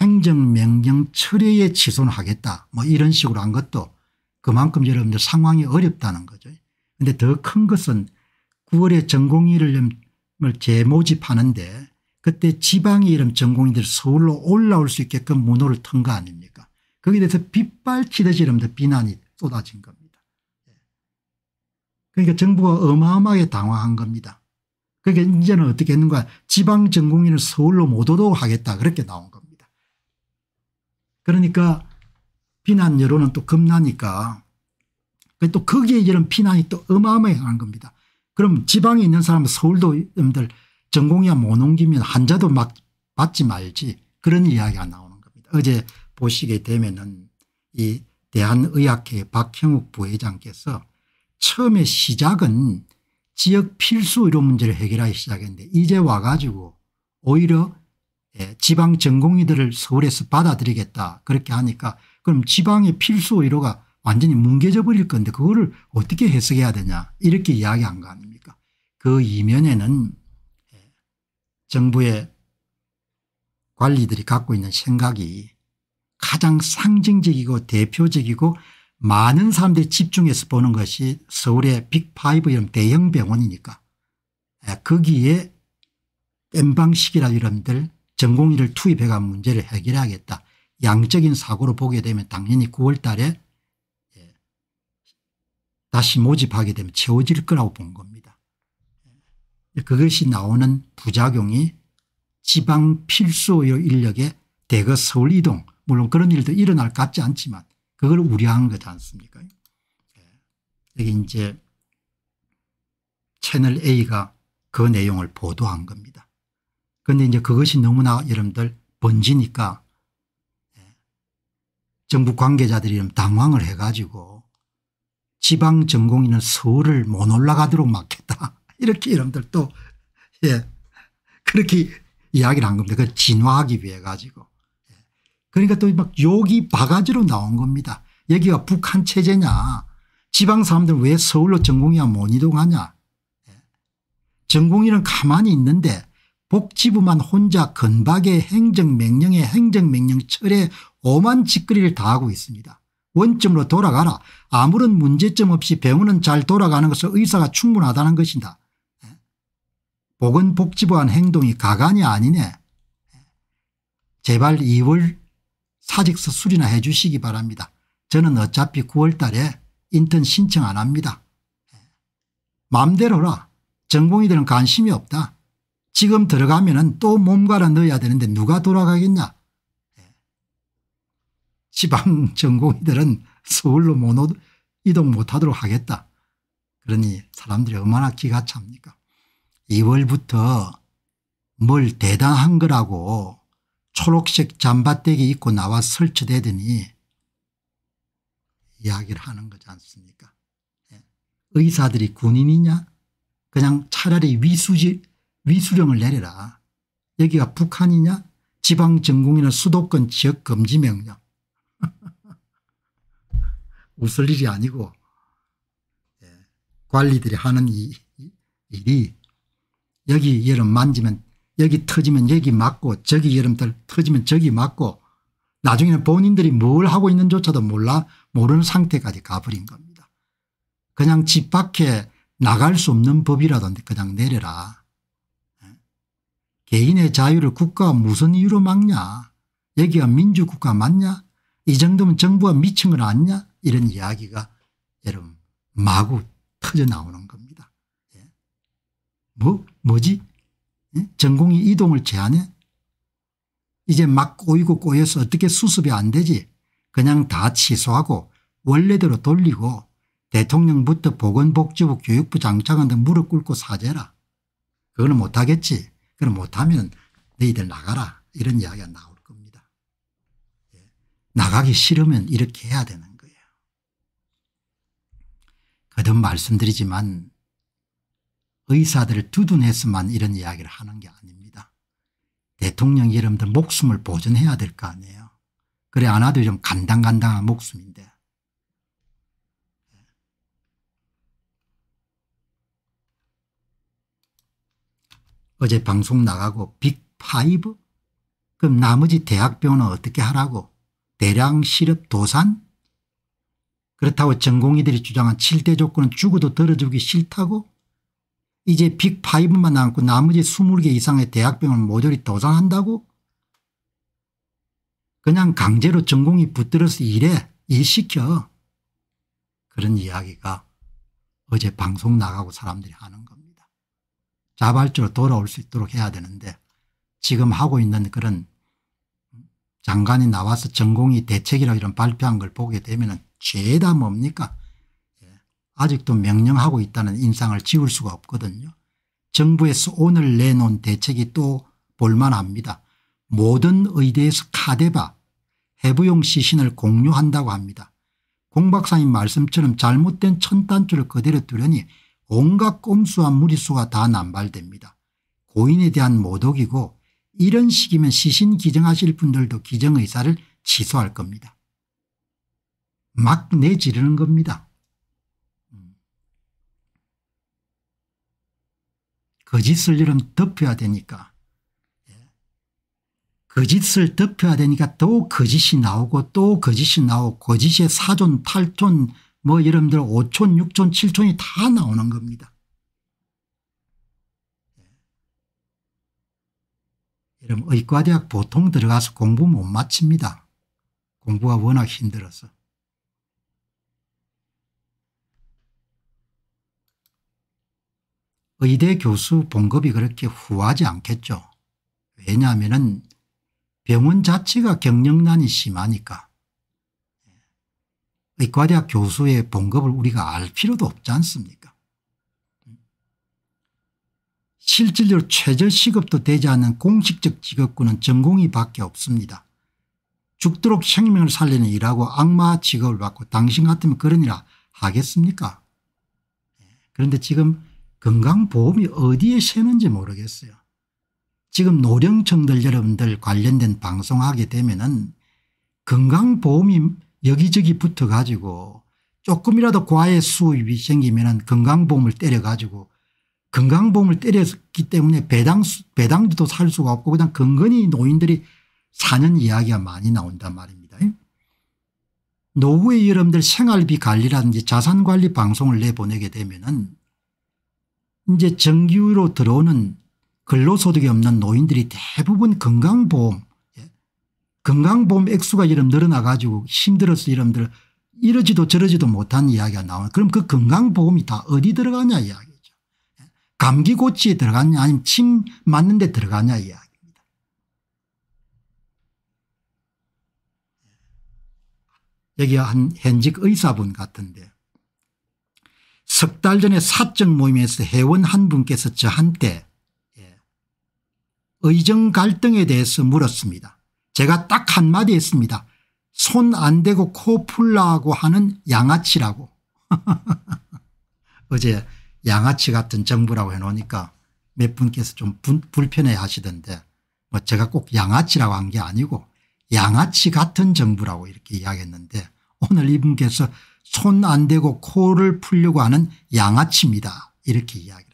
행정명령 철회에 치손하겠다 뭐 이런 식으로 한 것도 그만큼 여러분들 상황이 어렵다는 거죠. 그런데 더 큰 것은 9월에 전공의를 재모집하는데 그때 지방의 이름 전공의들 서울로 올라올 수 있게끔 문호를 튼 거 아닙니까 거기에 대해서 빗발치듯이 이러면 비난이 쏟아진 겁니다. 그러니까 정부가 어마어마하게 당황한 겁니다. 그러니까 이제는 어떻게 했는가 지방 전공의는 서울로 못 오도록 하겠다 그렇게 나온 그러니까 비난 여론은 또 겁나니까 그러니까 또 거기에 이런 비난이 또 어마어마한 겁니다. 그럼 지방에 있는 사람 서울도 여러분들 전공이야 못 옮기면 한자도 막 받지 말지 그런 이야기가 나오는 겁니다. 어제 보시게 되면은 이 대한의학회 박형욱 부회장께서 처음에 시작은 지역 필수 의료 문제를 해결하기 시작했는데 이제 와가지고 오히려 예, 지방 전공의들을 서울에서 받아들이겠다 그렇게 하니까 그럼 지방의 필수 의료가 완전히 뭉개져 버릴 건데 그거를 어떻게 해석해야 되냐 이렇게 이야기한 거 아닙니까 그 이면에는 예, 정부의 관리들이 갖고 있는 생각이 가장 상징적이고 대표적이고 많은 사람들이 집중해서 보는 것이 서울의 빅5 이런 대형 병원이니까 예, 거기에 땜방식이라 이런들 전공의를 투입해가 문제를 해결해야겠다. 양적인 사고로 보게 되면 당연히 9월 달에 예, 다시 모집하게 되면 채워질 거라고 본 겁니다. 예, 그것이 나오는 부작용이 지방 필수 인력의 대거 서울 이동 물론 그런 일도 일어날 것 같지 않지만 그걸 우려한 거지 않습니까 예. 여기 이제 채널 A가 그 내용을 보도한 겁니다. 그런데 이제 그것이 너무나 여러분들 번지니까 예, 정부 관계자들이 당황을 해가지고 지방 전공인은 서울을 못 올라가도록 막겠다. 이렇게 여러분들 또, 예. 그렇게 이야기를 한 겁니다. 그 진화하기 위해 가지고. 예, 그러니까 또 막 여기 바가지로 나온 겁니다. 여기가 북한 체제냐. 지방 사람들 왜 서울로 전공이야 못 이동하냐. 예, 전공인은 가만히 있는데 법치부만 혼자 건박의 행정명령에 행정명령철에 오만 짓거리를 다하고 있습니다. 원점으로 돌아가라. 아무런 문제점 없이 병원은 잘 돌아가는 것을 의사가 충분하다는 것이다. 보건복지부한 예. 행동이 가관이 아니네. 예. 제발 2월 사직서 수리나 해 주시기 바랍니다. 저는 어차피 9월 달에 인턴 신청 안 합니다. 맘대로라. 예. 전공이들은 관심이 없다. 지금 들어가면 또 몸갈아 넣어야 되는데 누가 돌아가겠냐. 예. 지방 전공의들은 서울로 못오 이동 못하도록 하겠다. 그러니 사람들이 얼마나 기가 찹니까 2월부터 뭘 대단한 거라고 초록색 잠바떼기 입고 나와 설치되더니 이야기를 하는 거지 않습니까 예. 의사들이 군인이냐 그냥 차라리 위수지 위수령을 내려라. 여기가 북한이냐 지방전공이나 수도권 지역금지명령. 웃을 일이 아니고 예, 관리들이 하는 이, 일이 여기 여름 만지면 여기 터지면 여기 맞고 저기 여름들 터지면 저기 맞고 나중에는 본인들이 뭘 하고 있는조차도 몰라 모르는 상태까지 가버린 겁니다. 그냥 집 밖에 나갈 수 없는 법이라던데 그냥 내려라. 개인의 자유를 국가가 무슨 이유로 막냐 여기가 민주국가 맞냐 이 정도면 정부가 미친 걸 아냐 니 이런 이야기가 여러분 마구 터져나오는 겁니다. 예. 뭐 뭐지 예? 전공이 이동을 제한해 이제 막 꼬이고 꼬여서 어떻게 수습이 안 되지 그냥 다 취소하고 원래대로 돌리고 대통령부터 보건복지부 교육부 장차관 등 무릎 꿇고 사죄라. 그거는 못하겠지. 그럼 못하면 너희들 나가라 이런 이야기가 나올 겁니다. 예. 나가기 싫으면 이렇게 해야 되는 거예요. 거듭 말씀드리지만 의사들을 두둔해서만 이런 이야기를 하는 게 아닙니다. 대통령 여러분들 목숨을 보존해야 될 거 아니에요. 그래 안아도 좀 간당간당한 목숨인데 어제 방송 나가고 빅5? 그럼 나머지 대학병원은 어떻게 하라고? 대량 실업 도산? 그렇다고 전공의들이 주장한 7대 조건은 죽어도 들어주기 싫다고? 이제 빅5만 남고 나머지 20개 이상의 대학병원 모조리 도산한다고? 그냥 강제로 전공이 붙들어서 일해 일시켜 그런 이야기가 어제 방송 나가고 사람들이 하는 거 자발적으로 돌아올 수 있도록 해야 되는데 지금 하고 있는 그런 장관이 나와서 전공이 대책이라 이런 발표한 걸 보게 되면 죄다 뭡니까 예. 아직도 명령하고 있다는 인상을 지울 수가 없거든요. 정부에서 오늘 내놓은 대책이 또 볼만합니다. 모든 의대에서 카데바 해부용 시신을 공유한다고 합니다. 공 박사님 말씀처럼 잘못된 천단줄을 그대로 두려니 온갖 꼼수와 무리수가 다 남발됩니다. 고인에 대한 모독이고 이런 식이면 시신 기증하실 분들도 기증의사를 취소할 겁니다. 막 내지르는 겁니다. 음. 거짓을 이름 덮여야 되니까 예. 거짓을 덮여야 되니까 또 거짓이 나오고 또 거짓이 나오고 거짓의 사존 탈존 뭐 여러분들 5촌, 6촌, 7촌이 다 나오는 겁니다. 여러분 의과대학 보통 들어가서 공부 못 마칩니다. 공부가 워낙 힘들어서. 의대 교수 봉급이 그렇게 후하지 않겠죠. 왜냐하면 병원 자체가 경영난이 심하니까. 의과대학 교수의 봉급을 우리가 알 필요도 없지 않습니까 실질적으로 최저시급도 되지 않는 공식적 직업군은 전공이 밖에 없습니다. 죽도록 생명을 살리는 일하고 악마 직업을 받고 당신 같으면 그런 일 하겠습니까 그런데 지금 건강보험이 어디에 새는지 모르겠어요. 지금 노령층들 여러분들 관련된 방송하게 되면 은 건강보험이 여기저기 붙어가지고 조금이라도 과외 수입이 생기면 건강보험을 때려가지고 건강보험을 때렸기 때문에 배당, 배당도 살 수가 없고 그냥 건건히 노인들이 사는 이야기가 많이 나온단 말입니다. 노후의 여러분들 생활비 관리라든지 자산관리 방송을 내보내게 되면은 이제 정규로 들어오는 근로소득이 없는 노인들이 대부분 건강보험 건강보험 액수가 이름 늘어나가지고 힘들어서 이름들 이러지도 저러지도 못한 이야기가 나오는 그럼 그 건강보험이 다 어디 들어가냐 이야기죠. 감기 고치에 들어가냐 아니면 침 맞는 데 들어가냐 이야기입니다. 여기 한 현직 의사분 같은데 석 달 전에 사적 모임에서 회원 한 분께서 저한테 예, 의정 갈등에 대해서 물었습니다. 제가 딱 한마디 했습니다. 손 안 대고 코 풀라고 하는 양아치라고. 어제 양아치 같은 정부라고 해놓으니까 몇 분께서 좀 부, 불편해 하시던데 뭐 제가 꼭 양아치라고 한 게 아니고 양아치 같은 정부라고 이렇게 이야기했는데 오늘 이분께서 손 안 대고 코를 풀려고 하는 양아치입니다. 이렇게 이야기를